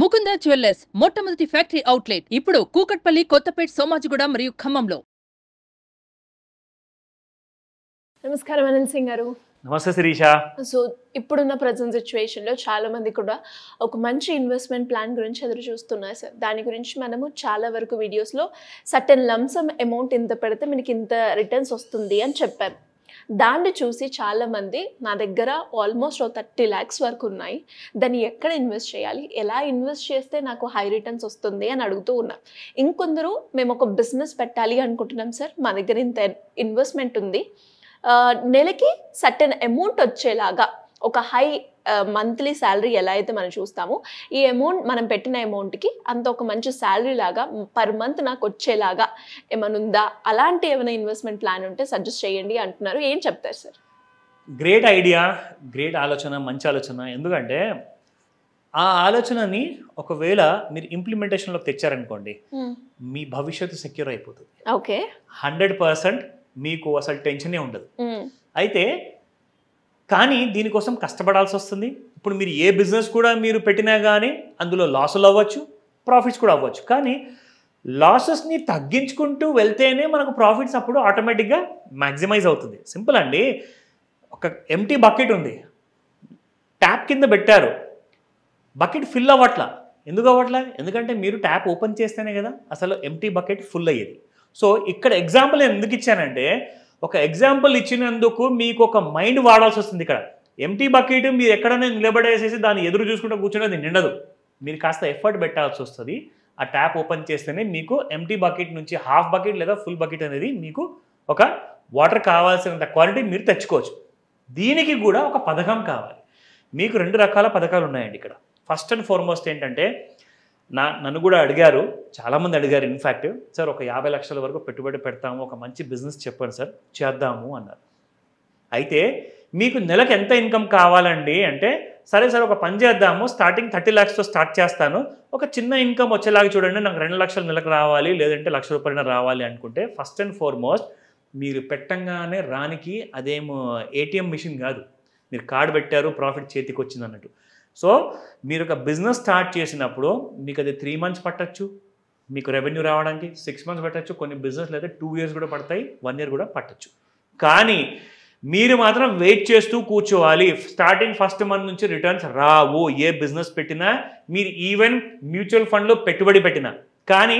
Mukunda jewellers మొట్టమొదటి factory outlet ఇప్పుడు కూకట్పల్లి కొత్తపేట సోమాజిగూడ మరియు ఖమ్మంలో నమస్కారం అనంత్ సింగ్ గారు నమస్తే శిరీష సో ఇప్పుడున్న ప్రజెంట్ చాలా మంది కూడా ఒక మంచి ఇన్వెస్ట్మెంట్ ప్లాన్ గురించి ఎదురు చూస్తున్నారు సార్ దాని గురించి మనము చాలా వరకు వీడియోస్లో సర్టెన్ లంసమ్ అమౌంట్ ఇంత పెడితే మనకి ఇంత రిటర్న్స్ వస్తుంది అని చెప్పారు దాన్ని చూసి చాలామంది నా దగ్గర ఆల్మోస్ట్ ఓ థర్టీ ల్యాక్స్ వరకు ఉన్నాయి దాన్ని ఎక్కడ ఇన్వెస్ట్ చేయాలి ఎలా ఇన్వెస్ట్ చేస్తే నాకు హై రిటర్న్స్ వస్తుంది అని అడుగుతూ ఉన్నారు ఇంకొందరు మేము ఒక బిజినెస్ పెట్టాలి అనుకుంటున్నాం సార్ మా దగ్గర ఇంత ఇన్వెస్ట్మెంట్ ఉంది నెలకి సర్టెన్ అమౌంట్ వచ్చేలాగా ఒక హై మంత్లీ శాలరీ ఎలా అయితే మనం చూస్తామో ఈ అమౌంట్ మనం పెట్టిన అమౌంట్కి అంత ఒక మంచి శాలరీ లాగా పర్ మంత్ నాకు వచ్చేలాగా ఏమైనా ఉందా అలాంటి ఏమైనా ఇన్వెస్ట్మెంట్ ప్లాన్ ఉంటే సజెస్ట్ చేయండి అంటున్నారు ఏం చెప్తారు సార్ గ్రేట్ ఐడియా గ్రేట్ ఆలోచన మంచి ఆలోచన ఎందుకంటే ఆ ఆలోచనని ఒకవేళ మీరు ఇంప్లిమెంటేషన్లో తెచ్చారనుకోండి hmm. మీ భవిష్యత్తు సెక్యూర్ అయిపోతుంది ఓకే హండ్రెడ్ పర్సెంట్ మీకు అసలు టెన్షనే ఉండదు hmm. అయితే కానీ దీనికోసం కష్టపడాల్సి వస్తుంది ఇప్పుడు మీరు ఏ బిజినెస్ కూడా మీరు పెట్టినా కానీ అందులో లాసులు అవ్వచ్చు ప్రాఫిట్స్ కూడా అవ్వచ్చు కానీ లాసెస్ని తగ్గించుకుంటూ వెళ్తేనే మనకు ప్రాఫిట్స్ అప్పుడు ఆటోమేటిక్గా మ్యాక్సిమైజ్ అవుతుంది సింపుల్ అండి ఒక ఎంటీ బకెట్ ఉంది ట్యాప్ కింద పెట్టారు బకెట్ ఫిల్ అవ్వట్లా ఎందుకు అవ్వట్లా ఎందుకంటే మీరు ట్యాప్ ఓపెన్ చేస్తేనే కదా అసలు ఎంటీ బకెట్ ఫుల్ అయ్యేది సో ఇక్కడ ఎగ్జాంపుల్ ఎందుకు ఇచ్చానంటే ఒక ఎగ్జాంపుల్ ఇచ్చినందుకు మీకు ఒక మైండ్ వాడాల్సి వస్తుంది ఇక్కడ ఎంటీ బకెట్ మీరు ఎక్కడైనా నిలబడేసేసి దాన్ని ఎదురు చూసుకుంటూ అది నిండదు మీరు కాస్త ఎఫర్ట్ పెట్టాల్సి వస్తుంది ఆ ట్యాప్ ఓపెన్ చేస్తేనే మీకు ఎంటీ బకెట్ నుంచి హాఫ్ బకెట్ లేదా ఫుల్ బకెట్ అనేది మీకు ఒక వాటర్ కావాల్సినంత క్వాలిటీ మీరు తెచ్చుకోవచ్చు దీనికి కూడా ఒక పథకం కావాలి మీకు రెండు రకాల పథకాలు ఉన్నాయండి ఇక్కడ ఫస్ట్ అండ్ ఫార్మోస్ట్ ఏంటంటే నా నన్ను కూడా అడిగారు చాలామంది అడిగారు ఇన్ఫ్యాక్ట్ సార్ ఒక యాభై లక్షల వరకు పెట్టుబడి పెడతాము ఒక మంచి బిజినెస్ చెప్పండి సార్ చేద్దాము అన్నారు అయితే మీకు నెలకు ఎంత ఇన్కమ్ కావాలండి అంటే సరే సార్ ఒక పని చేద్దాము స్టార్టింగ్ థర్టీ ల్యాక్స్తో స్టార్ట్ చేస్తాను ఒక చిన్న ఇన్కమ్ వచ్చేలాగా చూడండి నాకు రెండు లక్షల నెలకు రావాలి లేదంటే లక్ష రూపాయలు రావాలి అనుకుంటే ఫస్ట్ అండ్ ఫార్మోస్ట్ మీరు పెట్టంగానే రానికి అదేమో ఏటీఎం మిషన్ కాదు మీరు కార్డు పెట్టారు ప్రాఫిట్ చేతికి వచ్చింది అన్నట్టు సో మీరు ఒక బిజినెస్ స్టార్ట్ చేసినప్పుడు మీకు అది త్రీ మంత్స్ పట్టచ్చు మీకు రెవెన్యూ రావడానికి సిక్స్ మంత్స్ పట్టచ్చు కొన్ని బిజినెస్లు అయితే టూ ఇయర్స్ కూడా పడతాయి వన్ ఇయర్ కూడా పట్టచ్చు కానీ మీరు మాత్రం వెయిట్ చేస్తూ కూర్చోవాలి స్టార్టింగ్ ఫస్ట్ మంత్ నుంచి రిటర్న్స్ రావు ఏ బిజినెస్ పెట్టినా మీరు ఈవెన్ మ్యూచువల్ ఫండ్లో పెట్టుబడి పెట్టినా కానీ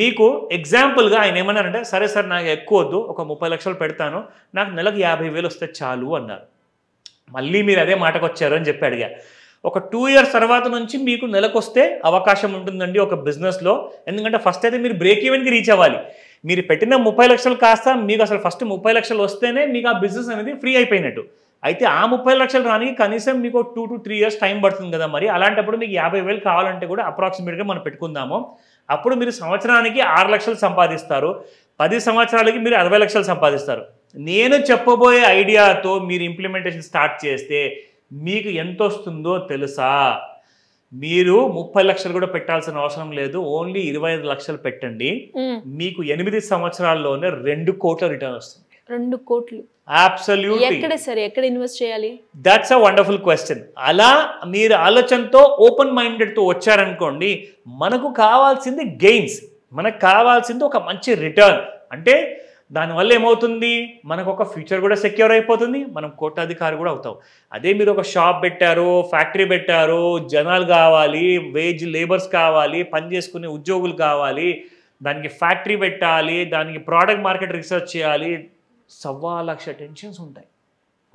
మీకు ఎగ్జాంపుల్గా ఆయన ఏమన్నారంటే సరే సార్ నాకు ఎక్కువ వద్దు ఒక ముప్పై లక్షలు పెడతాను నాకు నెలకు యాభై వేలు వస్తే చాలు అన్నారు మళ్ళీ మీరు అదే మాటకు వచ్చారు అని చెప్పి అడిగా ఒక టూ ఇయర్స్ తర్వాత నుంచి మీకు నెలకొస్తే అవకాశం ఉంటుందండి ఒక బిజినెస్లో ఎందుకంటే ఫస్ట్ అయితే మీరు బ్రేక్ ఈవెన్కి రీచ్ అవ్వాలి మీరు పెట్టిన ముప్పై లక్షలు కాస్త మీకు అసలు ఫస్ట్ ముప్పై లక్షలు వస్తేనే మీకు ఆ బిజినెస్ అనేది ఫ్రీ అయిపోయినట్టు అయితే ఆ ముప్పై లక్షలు రానికి కనీసం మీకు two to three years time పడుతుంది కదా మరి అలాంటప్పుడు మీకు యాభై వేలు కావాలంటే కూడా అప్రాక్సిమేట్గా మనం పెట్టుకుందాము అప్పుడు మీరు సంవత్సరానికి ఆరు లక్షలు సంపాదిస్తారు పది సంవత్సరాలకి మీరు అరవై లక్షలు సంపాదిస్తారు నేను చెప్పబోయే ఐడియాతో మీరు ఇంప్లిమెంటేషన్ స్టార్ట్ చేస్తే మీకు ఎంత వస్తుందో తెలుసా మీరు ముప్పై లక్షలు కూడా పెట్టాల్సిన అవసరం లేదు ఓన్లీ ఇరవై ఐదు లక్షలు పెట్టండి మీకు ఎనిమిది సంవత్సరాల్లోనే రెండు కోట్ల రిటర్న్ వస్తుంది రెండు కోట్లు ఎక్కడ సరే ఎక్కడ ఇన్వెస్ట్ చేయాలి దాట్స్ అ వండర్ఫుల్ క్వశ్చన్ అలా మీరు ఆలోచనతో ఓపెన్ మైండెడ్తో వచ్చారనుకోండి మనకు కావాల్సింది గెయిన్స్ మనకు కావాల్సింది ఒక మంచి రిటర్న్ అంటే దానివల్ల ఏమవుతుంది మనకు ఒక ఫ్యూచర్ కూడా సెక్యూర్ అయిపోతుంది మనం కోటాధికారి కూడా అవుతాం అదే మీరు ఒక షాప్ పెట్టారు ఫ్యాక్టరీ పెట్టారు జనాలు కావాలి వేజ్ లేబర్స్ కావాలి పని చేసుకునే ఉద్యోగులు కావాలి దానికి ఫ్యాక్టరీ పెట్టాలి దానికి ప్రోడక్ట్ మార్కెట్ రీసెర్చ్ చేయాలి సవా లక్ష టెన్షన్స్ ఉంటాయి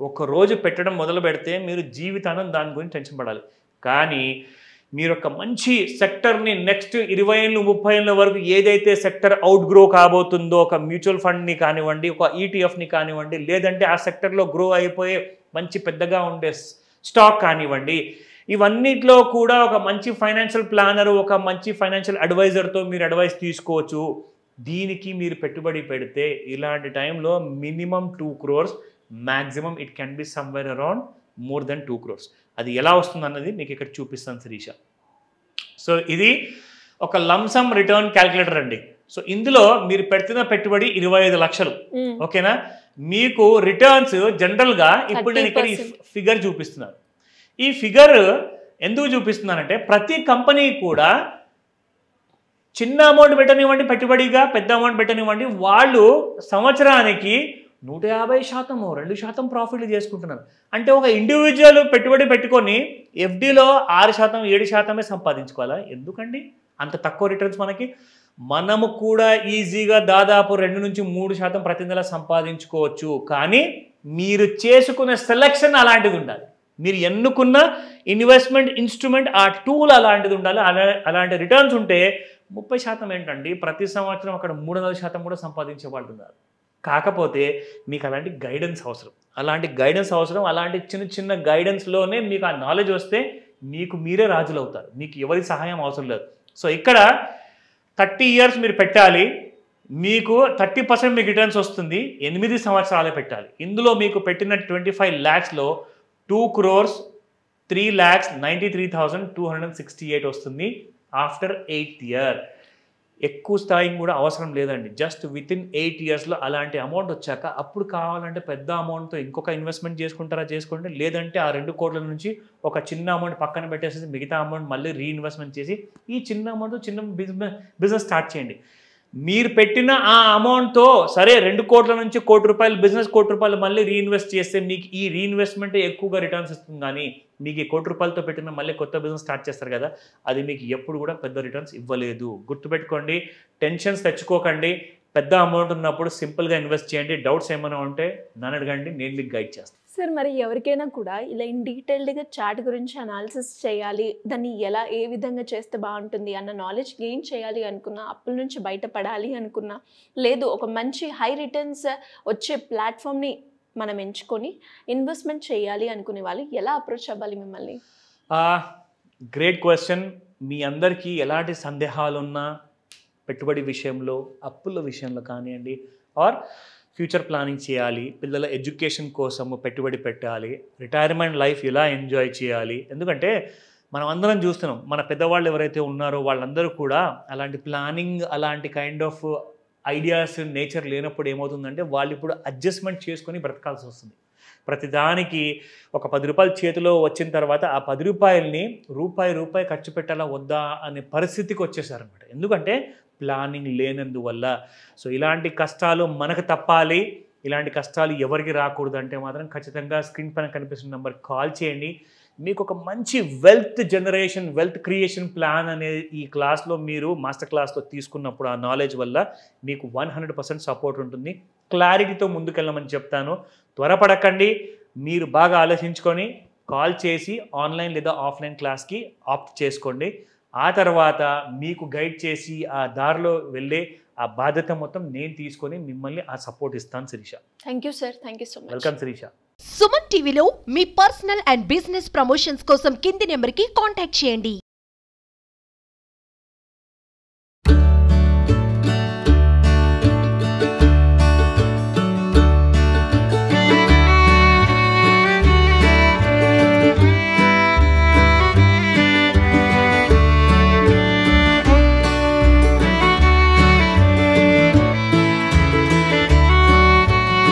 ఒకరోజు పెట్టడం మొదలు పెడితే మీరు జీవితానం దాని గురించి టెన్షన్ పడాలి కానీ మీరు ఒక మంచి సెక్టర్ని నెక్స్ట్ ఇరవై ఏళ్ళు ముప్పై ఏళ్ళ వరకు ఏదైతే సెక్టర్ అవుట్ గ్రో కాబోతుందో ఒక మ్యూచువల్ ఫండ్ని కానివ్వండి ఒక ఈటీఎఫ్ని e కానివ్వండి లేదంటే ఆ సెక్టర్లో గ్రో అయిపోయే మంచి పెద్దగా ఉండే స్టాక్ కానివ్వండి ఇవన్నిట్లో కూడా ఒక మంచి ఫైనాన్షియల్ ప్లానర్ ఒక మంచి ఫైనాన్షియల్ అడ్వైజర్తో మీరు అడ్వైస్ తీసుకోవచ్చు దీనికి మీరు పెట్టుబడి పెడితే ఇలాంటి టైంలో minimum two crores maximum it can be somewhere around more than two crores అది ఎలా వస్తుంది అన్నది మీకు ఇక్కడ చూపిస్తాను శిరీష సో ఇది ఒక లంసమ్ రిటర్న్ క్యాలిక్యులేటర్ అండి సో ఇందులో మీరు పెడుతున్న పెట్టుబడి ఇరవై ఐదు లక్షలు hmm. ఓకేనా మీకు రిటర్న్స్ జనరల్గా ఇప్పుడు నేను ఇక్కడ ఈ ఫిగర్ చూపిస్తున్నాను ఈ ఫిగర్ ఎందుకు చూపిస్తున్నానంటే ప్రతి కంపెనీ కూడా చిన్న అమౌంట్ పెట్టనివ్వండి పెట్టుబడిగా పెద్ద అమౌంట్ పెట్టనివ్వండి వాళ్ళు సంవత్సరానికి నూట యాభై శాతము రెండు శాతం ప్రాఫిట్లు చేసుకుంటున్నారు అంటే ఒక ఇండివిజువల్ పెట్టుబడి పెట్టుకొని ఎఫ్డీలో ఆరు శాతం ఏడు శాతమే సంపాదించుకోవాలా ఎందుకండి అంత తక్కువ రిటర్న్స్ మనకి మనము కూడా ఈజీగా దాదాపు రెండు నుంచి మూడు శాతం ప్రతి నెల సంపాదించుకోవచ్చు కానీ మీరు చేసుకునే సెలక్షన్ అలాంటిది ఉండాలి మీరు ఎన్నుకున్న ఇన్వెస్ట్మెంట్ ఇన్స్ట్రుమెంట్ ఆ టూల్ అలాంటిది ఉండాలి అలా అలాంటి రిటర్న్స్ ఉంటే ముప్పై శాతం ఏంటండి ప్రతి సంవత్సరం అక్కడ మూడు వందల శాతం కూడా సంపాదించే వాళ్ళు ఉన్నారు కాకపోతే మీకు అలాంటి గైడెన్స్ అవసరం అలాంటి గైడెన్స్ అవసరం అలాంటి చిన్న చిన్న గైడెన్స్లోనే మీకు ఆ నాలెడ్జ్ వస్తే మీకు మీరే రాజులు అవుతారు మీకు ఎవరి సహాయం అవసరం లేదు సో ఇక్కడ థర్టీ ఇయర్స్ మీరు పెట్టాలి మీకు థర్టీ పర్సెంట్ మీకు రిటర్న్స్ వస్తుంది ఎనిమిది సంవత్సరాలే పెట్టాలి ఇందులో మీకు పెట్టిన ట్వంటీ ఫైవ్ ల్యాక్స్లో two crores three lakhs ninety three thousand two hundred sixty eight వస్తుంది ఆఫ్టర్ ఎయిత్ ఇయర్ ఎక్కువ స్థాయికి కూడా అవసరం లేదండి జస్ట్ విత్ ఇన్ ఎయిట్ ఇయర్స్లో అలాంటి అమౌంట్ వచ్చాక అప్పుడు కావాలంటే పెద్ద అమౌంట్తో ఇంకొక ఇన్వెస్ట్మెంట్ చేసుకుంటారా చేసుకుంటే లేదంటే ఆ రెండు కోట్ల నుంచి ఒక చిన్న అమౌంట్ పక్కన పెట్టేసేసి మిగతా అమౌంట్ మళ్ళీ రీఇన్వెస్ట్మెంట్ చేసి ఈ చిన్న అమౌంట్ చిన్న బిజినెస్ బిజినెస్ స్టార్ట్ చేయండి మీరు పెట్టిన ఆ అమౌంట్తో సరే రెండు కోట్ల నుంచి కోటి రూపాయలు బిజినెస్ కోటి రూపాయలు మళ్ళీ రీఇన్వెస్ట్ చేస్తే మీకు ఈ రీఇన్వెస్ట్మెంట్ ఎక్కువగా రిటర్న్స్ ఇస్తుంది కానీ మీకు ఈ కోటి రూపాయలతో పెట్టిన మళ్ళీ కొత్త బిజినెస్ స్టార్ట్ చేస్తారు కదా అది మీకు ఎప్పుడు కూడా పెద్ద రిటర్న్స్ ఇవ్వలేదు గుర్తుపెట్టుకోండి టెన్షన్స్ తెచ్చుకోకండి పెద్ద అమౌంట్ ఉన్నప్పుడు సింపుల్గా ఇన్వెస్ట్ చేయండి డౌట్స్ ఏమైనా ఉంటే నన్ను అడగండి నేను మీకు గైడ్ చేస్తాను సార్ మరి ఎవరికైనా కూడా ఇలా ఇన్ డీటెయిల్డ్గా చాట్ గురించి అనాలిసిస్ చేయాలి దాన్ని ఎలా ఏ విధంగా చేస్తే బాగుంటుంది అన్న నాలెడ్జ్ గెయిన్ చేయాలి అనుకున్నా అప్పుల నుంచి బయటపడాలి అనుకున్నా లేదు ఒక మంచి హై రిటర్న్స్ వచ్చే ప్లాట్ఫామ్ని మనం ఎంచుకొని ఇన్వెస్ట్మెంట్ చేయాలి అనుకునే వాళ్ళు ఎలా అప్రోచ్ అవ్వాలి మిమ్మల్ని గ్రేట్ క్వశ్చన్ మీ అందరికీ ఎలాంటి సందేహాలున్నా పెట్టుబడి విషయంలో అప్పుల విషయంలో కానివ్వండి ఆర్ ఫ్యూచర్ ప్లానింగ్ చేయాలి పిల్లల ఎడ్యుకేషన్ కోసము పెట్టుబడి పెట్టాలి రిటైర్మెంట్ లైఫ్ ఇలా ఎంజాయ్ చేయాలి ఎందుకంటే మనం అందరం చూస్తున్నాం మన పెద్దవాళ్ళు ఎవరైతే ఉన్నారో వాళ్ళందరూ కూడా అలాంటి ప్లానింగ్ అలాంటి కైండ్ ఆఫ్ ఐడియాస్ నేచర్ లేనప్పుడు ఏమవుతుందంటే వాళ్ళు ఇప్పుడు అడ్జస్ట్మెంట్ చేసుకొని బ్రతకాల్సి వస్తుంది ప్రతిదానికి ఒక పది రూపాయలు చేతిలో వచ్చిన తర్వాత ఆ పది రూపాయలని రూపాయి రూపాయి ఖర్చు పెట్టాలా వద్దా అనే పరిస్థితికి వచ్చేసారనమాట ఎందుకంటే ప్లానింగ్ లేనందువల్ల సో ఇలాంటి కష్టాలు మనకు తప్పాలి ఇలాంటి కష్టాలు ఎవరికి రాకూడదు అంటే మాత్రం ఖచ్చితంగా స్క్రీన్ పైన కనిపిస్తున్న నెంబర్ కాల్ చేయండి మీకు ఒక మంచి wealth generation wealth creation plan అనే ఈ క్లాస్లో మీరు మాస్టర్ క్లాస్లో తీసుకున్నప్పుడు ఆ నాలెడ్జ్ వల్ల మీకు వన్ హండ్రెడ్ పర్సెంట్ సపోర్ట్ ఉంటుంది క్లారిటీతో ముందుకెళ్ళమని చెప్తాను త్వరపడకండి మీరు బాగా ఆలోచించుకొని కాల్ చేసి ఆన్లైన్ లేదా ఆఫ్లైన్ క్లాస్కి ఆప్ట్ చేసుకోండి ఆ తర్వాత మీకు గైడ్ చేసి ఆ దారిలో వెళ్ళే ఆ బాధ్యత మొత్తం నేను తీసుకొని మిమ్మల్ని ఆ సపోర్ట్ ఇస్తాను Sirisha thank you sir thank you so much welcome Sirisha Suman టీవీలో మీ పర్సనల్ అండ్ బిజినెస్ ప్రమోషన్స్ కోసం కింది నెంబర్కి కాంటాక్ట్ చేయండి